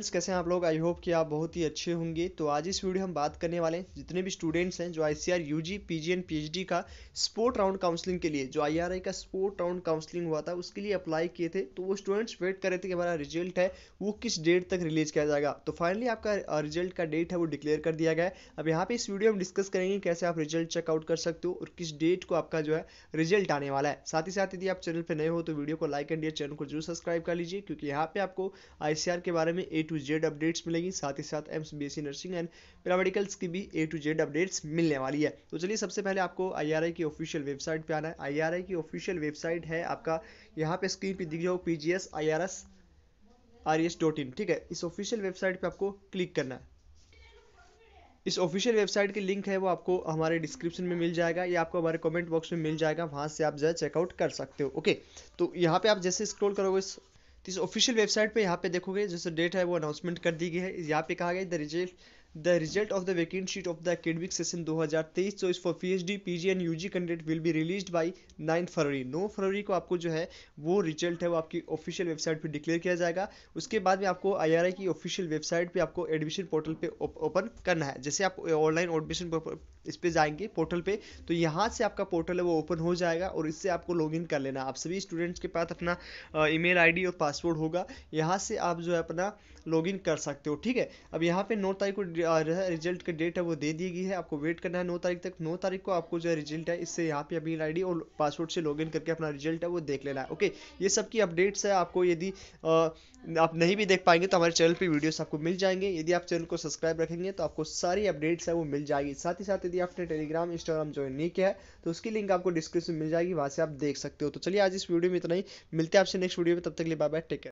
friends कैसे हैं आप लोग आई होप कि आप बहुत ही अच्छे होंगे तो आज इस वीडियो हम बात करने वाले हैं जितने भी स्टूडेंट्स हैं जो I UG PG and PhD का स्पोर्ट राउंड काउंसलिंग के लिए जो आईआरआई का स्पोर्ट राउंड काउंसलिंग हुआ था उसके लिए अप्लाई किए थे तो वो स्टूडेंट्स वेट कर रहे थे कि हमारा रिजल्ट है वो किस डेट तक रिलीज किया जाएगा तो फाइनली आपका रिजल्ट का डेट है वो डिक्लेयर कर दिया गया है अब यहाँ पे इस वीडियो हम डिस्कस करेंगे कैसे आप रिजल्ट चेकआउट कर सकते हो और किस डेट को आपका जो है रिजल्ट आने वाला है साथ ही साथ यदि आप चैनल पर नए हो तो वीडियो को लाइक एंड चैनल को जरूर सब्सक्राइब कर लीजिए क्योंकि यहाँ पे आपको आई के बारे में ए टू जेड अपडेट्स मिलेंगी साथ ही साथ AIIMS B nursing and paramedicals की भी ए टू जेड अपडेट्स मिलने वाली है तो चलिए सबसे पहले आपको आई की ऑफिशियल वेबसाइट पर आना है आई की ऑफिशियल वेबसाइट है आपका यहाँ पे स्क्रीन पर दिख जाओ P G S I R S R S dot in ठीक है इस ऑफिशियल वेबसाइट पर आपको क्लिक करना है इस ऑफिशियल वेबसाइट की लिंक है वो आपको हमारे डिस्क्रिप्शन में मिल जाएगा या आपको हमारे कमेंट बॉक्स में मिल जाएगा वहाँ से आप जो है चेकआउट कर सकते हो ओके तो यहाँ पे आप जैसे स्क्रॉल करोगे इस तो इस ऑफिशियल वेबसाइट पे यहाँ पे देखोगे जैसे डेट है वो अनाउंसमेंट कर दी गई है यहाँ पे कहा गया the result the result of the vacant sheet of the for P 2023 D P G and U G candidate will be release by 9 February 9 फरवरी को आपको जो है वो रिजल्ट है वो आपकी ऑफिशियल वेबसाइट पे डिक्लेयर किया जाएगा उसके बाद में आपको आई की ऑफिशियल वेबसाइट पे आपको एडमिशन पोर्टल पे ओपन करना है जैसे आप ऑनलाइन एडमिशन इस पर जाएंगे पोर्टल पे तो यहाँ से आपका पोर्टल है वो ओपन हो जाएगा और इससे आपको लॉगिन कर लेना आप सभी स्टूडेंट्स के पास अपना ईमेल आईडी और पासवर्ड होगा यहाँ से आप जो है अपना लॉगिन कर सकते हो ठीक है अब यहाँ पे नौ तारीख को और रिजल्ट का डेट है वो दे दी गई है आपको वेट करना है नौ तारीख तक नौ तारीख को आपको जो रिजल्ट है इससे यहाँ पे अपनी आई और पासवर्ड से लॉगिन करके अपना रिजल्ट है वो देख लेना है ओके ये सब की अपडेट्स है आपको यदि आप नहीं भी देख पाएंगे तो हमारे चैनल पर वीडियोस आपको मिल जाएंगे यदि आप चैनल को सब्सक्राइब रखेंगे तो आपको सारी अपडेट्स है वो मिल जाएगी साथ ही साथ यदि आपने टेलीग्राम इंस्टाग्राम ज्वाइन नहीं किया है तो उसकी लिंक आपको डिस्क्रिप्शन मिल जाएगी वहाँ से आप देख सकते हो तो चलिए आज इस वीडियो में इतना ही मिलते हैं आपसे नेक्स्ट वीडियो में तब तक लिए बाय बाय टेक केयर